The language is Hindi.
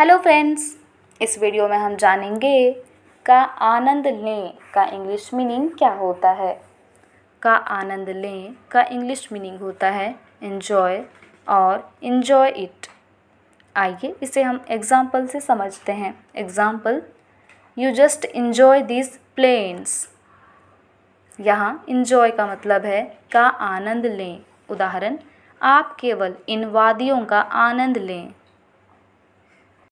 हेलो फ्रेंड्स इस वीडियो में हम जानेंगे का आनंद लें का इंग्लिश मीनिंग क्या होता है का आनंद लें का इंग्लिश मीनिंग होता है इन्जॉय और इन्जॉय इट आइए इसे हम एग्ज़ाम्पल से समझते हैं example you just enjoy this plains यहाँ इन्जॉय का मतलब है का आनंद लें उदाहरण आप केवल इन वादियों का आनंद लें